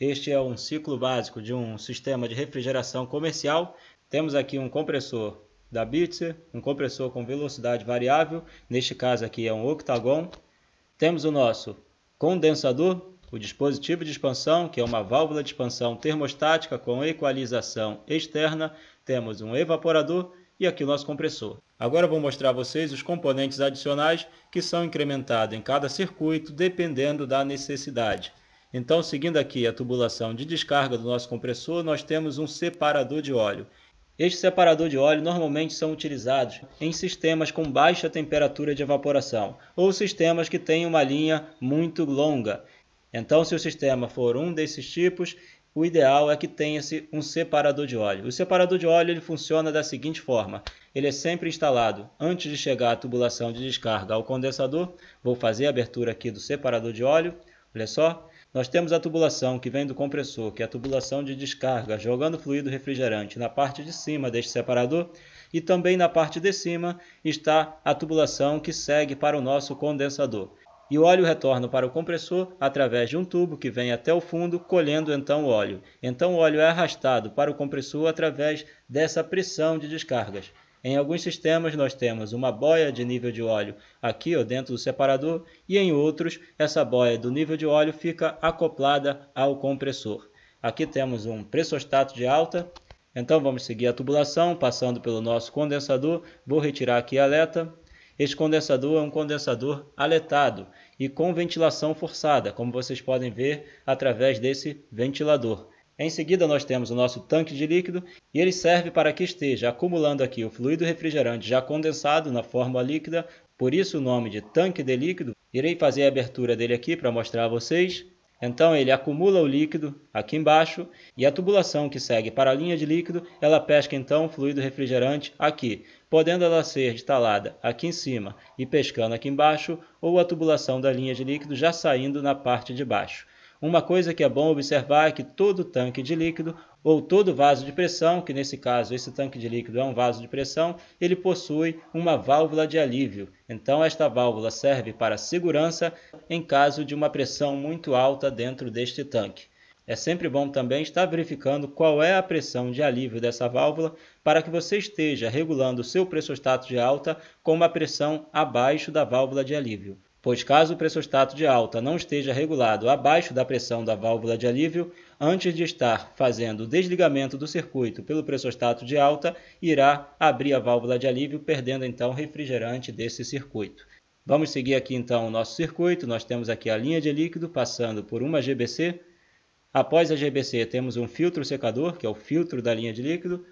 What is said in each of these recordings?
Este é um ciclo básico de um sistema de refrigeração comercial. Temos aqui um compressor da Bitzer, um compressor com velocidade variável, neste caso aqui é um octagon. Temos o nosso condensador, o dispositivo de expansão, que é uma válvula de expansão termostática com equalização externa. Temos um evaporador e aqui o nosso compressor. Agora vou mostrar a vocês os componentes adicionais que são incrementados em cada circuito dependendo da necessidade. Então, seguindo aqui a tubulação de descarga do nosso compressor, nós temos um separador de óleo. Este separador de óleo normalmente são utilizados em sistemas com baixa temperatura de evaporação ou sistemas que têm uma linha muito longa. Então, se o sistema for um desses tipos, o ideal é que tenha-se um separador de óleo. O separador de óleo ele funciona da seguinte forma: ele é sempre instalado antes de chegar a tubulação de descarga ao condensador. Vou fazer a abertura aqui do separador de óleo, olha só. Nós temos a tubulação que vem do compressor, que é a tubulação de descarga, jogando fluido refrigerante na parte de cima deste separador e também na parte de cima está a tubulação que segue para o nosso condensador. E o óleo retorna para o compressor através de um tubo que vem até o fundo, colhendo então o óleo. Então o óleo é arrastado para o compressor através dessa pressão de descargas. Em alguns sistemas nós temos uma boia de nível de óleo aqui dentro do separador e em outros essa boia do nível de óleo fica acoplada ao compressor. Aqui temos um pressostato de alta, então vamos seguir a tubulação passando pelo nosso condensador, vou retirar aqui a aleta. Este condensador é um condensador aletado e com ventilação forçada, como vocês podem ver através desse ventilador. Em seguida, nós temos o nosso tanque de líquido e ele serve para que esteja acumulando aqui o fluido refrigerante já condensado na forma líquida, por isso o nome de tanque de líquido. Irei fazer a abertura dele aqui para mostrar a vocês. Então ele acumula o líquido aqui embaixo e a tubulação que segue para a linha de líquido, ela pesca então o fluido refrigerante aqui, podendo ela ser instalada aqui em cima e pescando aqui embaixo ou a tubulação da linha de líquido já saindo na parte de baixo. Uma coisa que é bom observar é que todo tanque de líquido ou todo vaso de pressão, que nesse caso esse tanque de líquido é um vaso de pressão, ele possui uma válvula de alívio. Então esta válvula serve para segurança em caso de uma pressão muito alta dentro deste tanque. É sempre bom também estar verificando qual é a pressão de alívio dessa válvula para que você esteja regulando o seu pressostato de alta com uma pressão abaixo da válvula de alívio pois caso o pressostato de alta não esteja regulado abaixo da pressão da válvula de alívio, antes de estar fazendo o desligamento do circuito pelo pressostato de alta, irá abrir a válvula de alívio, perdendo então o refrigerante desse circuito. Vamos seguir aqui então o nosso circuito, nós temos aqui a linha de líquido passando por uma GBC, após a GBC temos um filtro secador, que é o filtro da linha de líquido,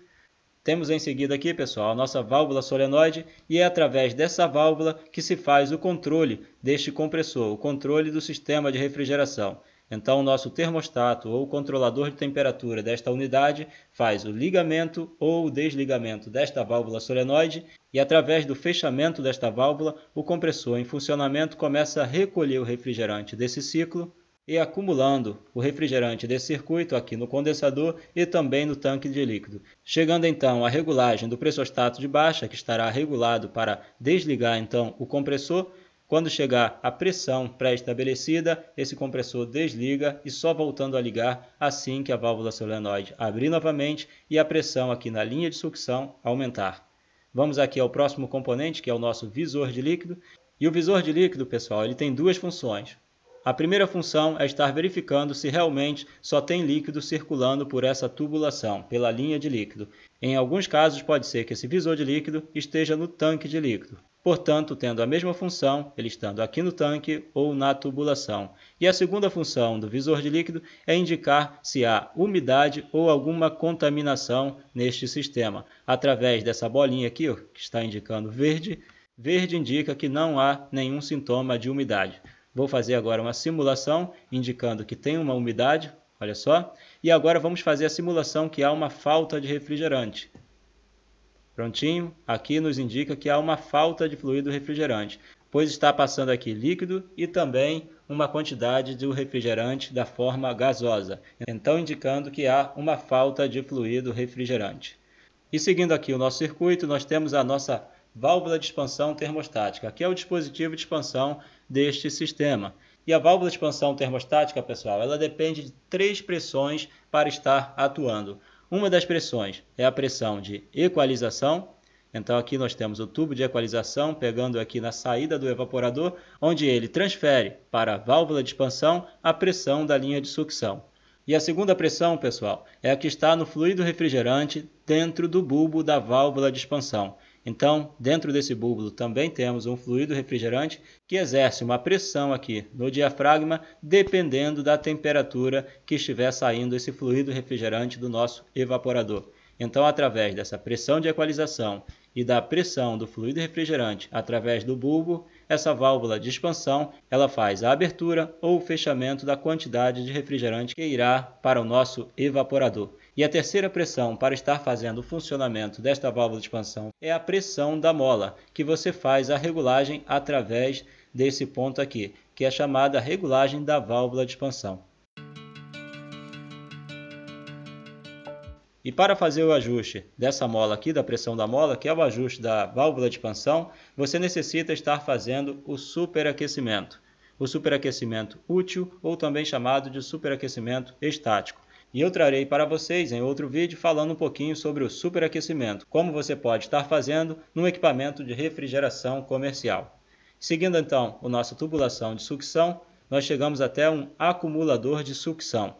temos em seguida aqui, pessoal, a nossa válvula solenoide e é através dessa válvula que se faz o controle deste compressor, o controle do sistema de refrigeração. Então, o nosso termostato ou controlador de temperatura desta unidade faz o ligamento ou o desligamento desta válvula solenoide e, através do fechamento desta válvula, o compressor em funcionamento começa a recolher o refrigerante desse ciclo e acumulando o refrigerante desse circuito aqui no condensador e também no tanque de líquido. Chegando então à regulagem do pressostato de baixa, que estará regulado para desligar então o compressor, quando chegar à pressão pré-estabelecida, esse compressor desliga e só voltando a ligar assim que a válvula solenoide abrir novamente e a pressão aqui na linha de sucção aumentar. Vamos aqui ao próximo componente, que é o nosso visor de líquido. E o visor de líquido, pessoal, ele tem duas funções. A primeira função é estar verificando se realmente só tem líquido circulando por essa tubulação, pela linha de líquido. Em alguns casos, pode ser que esse visor de líquido esteja no tanque de líquido. Portanto, tendo a mesma função, ele estando aqui no tanque ou na tubulação. E a segunda função do visor de líquido é indicar se há umidade ou alguma contaminação neste sistema. Através dessa bolinha aqui, ó, que está indicando verde, verde indica que não há nenhum sintoma de umidade. Vou fazer agora uma simulação indicando que tem uma umidade, olha só. E agora vamos fazer a simulação que há uma falta de refrigerante. Prontinho? Aqui nos indica que há uma falta de fluido refrigerante, pois está passando aqui líquido e também uma quantidade de refrigerante da forma gasosa, então indicando que há uma falta de fluido refrigerante. E seguindo aqui o nosso circuito, nós temos a nossa válvula de expansão termostática, que é o dispositivo de expansão deste sistema. E a válvula de expansão termostática, pessoal, ela depende de três pressões para estar atuando. Uma das pressões é a pressão de equalização. Então aqui nós temos o tubo de equalização pegando aqui na saída do evaporador, onde ele transfere para a válvula de expansão a pressão da linha de sucção. E a segunda pressão, pessoal, é a que está no fluido refrigerante dentro do bulbo da válvula de expansão. Então, dentro desse bulbo também temos um fluido refrigerante que exerce uma pressão aqui no diafragma, dependendo da temperatura que estiver saindo esse fluido refrigerante do nosso evaporador. Então, através dessa pressão de equalização e da pressão do fluido refrigerante através do bulbo, essa válvula de expansão ela faz a abertura ou o fechamento da quantidade de refrigerante que irá para o nosso evaporador. E a terceira pressão para estar fazendo o funcionamento desta válvula de expansão é a pressão da mola, que você faz a regulagem através desse ponto aqui, que é chamada regulagem da válvula de expansão. E para fazer o ajuste dessa mola aqui, da pressão da mola, que é o ajuste da válvula de expansão, você necessita estar fazendo o superaquecimento. O superaquecimento útil ou também chamado de superaquecimento estático. E eu trarei para vocês em outro vídeo falando um pouquinho sobre o superaquecimento, como você pode estar fazendo num equipamento de refrigeração comercial. Seguindo então o nossa tubulação de sucção, nós chegamos até um acumulador de sucção.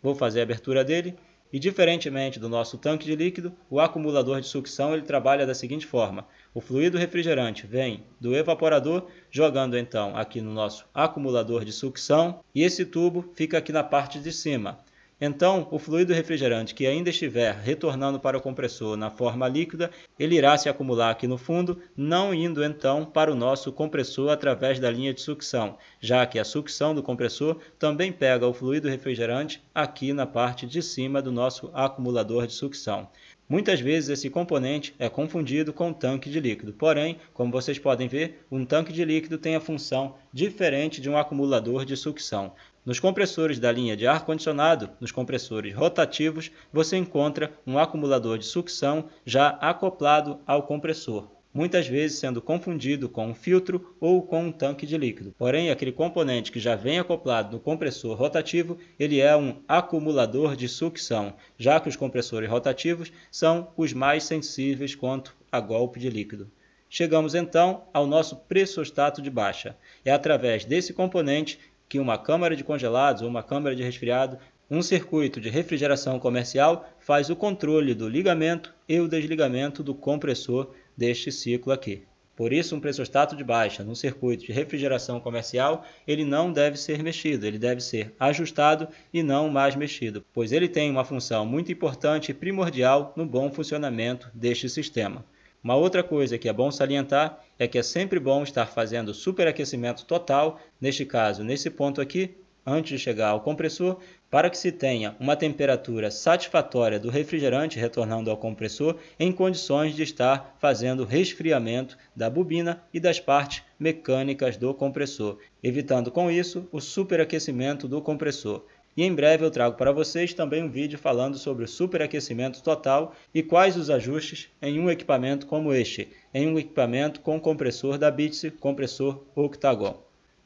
Vou fazer a abertura dele e diferentemente do nosso tanque de líquido, o acumulador de sucção ele trabalha da seguinte forma: o fluido refrigerante vem do evaporador, jogando então aqui no nosso acumulador de sucção, e esse tubo fica aqui na parte de cima. Então, o fluido refrigerante que ainda estiver retornando para o compressor na forma líquida, ele irá se acumular aqui no fundo, não indo então para o nosso compressor através da linha de sucção, já que a sucção do compressor também pega o fluido refrigerante aqui na parte de cima do nosso acumulador de sucção. Muitas vezes esse componente é confundido com um tanque de líquido, porém, como vocês podem ver, um tanque de líquido tem a função diferente de um acumulador de sucção. Nos compressores da linha de ar-condicionado, nos compressores rotativos, você encontra um acumulador de sucção já acoplado ao compressor, muitas vezes sendo confundido com um filtro ou com um tanque de líquido. Porém, aquele componente que já vem acoplado no compressor rotativo, ele é um acumulador de sucção, já que os compressores rotativos são os mais sensíveis quanto a golpe de líquido. Chegamos então ao nosso pressostato de baixa. É através desse componente que uma câmara de congelados ou uma câmara de resfriado, um circuito de refrigeração comercial faz o controle do ligamento e o desligamento do compressor deste ciclo aqui. Por isso, um pressostato de baixa num circuito de refrigeração comercial, ele não deve ser mexido, ele deve ser ajustado e não mais mexido, pois ele tem uma função muito importante e primordial no bom funcionamento deste sistema. Uma outra coisa que é bom salientar é que é sempre bom estar fazendo superaquecimento total, neste caso, nesse ponto aqui, antes de chegar ao compressor, para que se tenha uma temperatura satisfatória do refrigerante retornando ao compressor em condições de estar fazendo resfriamento da bobina e das partes mecânicas do compressor, evitando com isso o superaquecimento do compressor. E em breve eu trago para vocês também um vídeo falando sobre o superaquecimento total e quais os ajustes em um equipamento como este, em um equipamento com compressor da Bitse, compressor Octagon.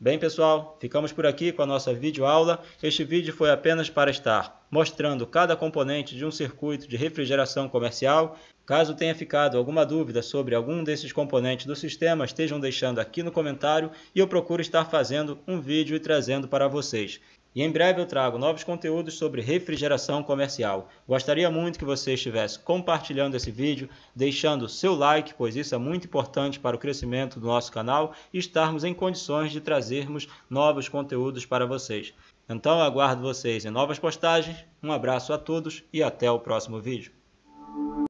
Bem, pessoal, ficamos por aqui com a nossa videoaula. Este vídeo foi apenas para estar mostrando cada componente de um circuito de refrigeração comercial. Caso tenha ficado alguma dúvida sobre algum desses componentes do sistema, estejam deixando aqui no comentário e eu procuro estar fazendo um vídeo e trazendo para vocês. E em breve eu trago novos conteúdos sobre refrigeração comercial. Gostaria muito que você estivesse compartilhando esse vídeo, deixando seu like, pois isso é muito importante para o crescimento do nosso canal e estarmos em condições de trazermos novos conteúdos para vocês. Então aguardo vocês em novas postagens. Um abraço a todos e até o próximo vídeo.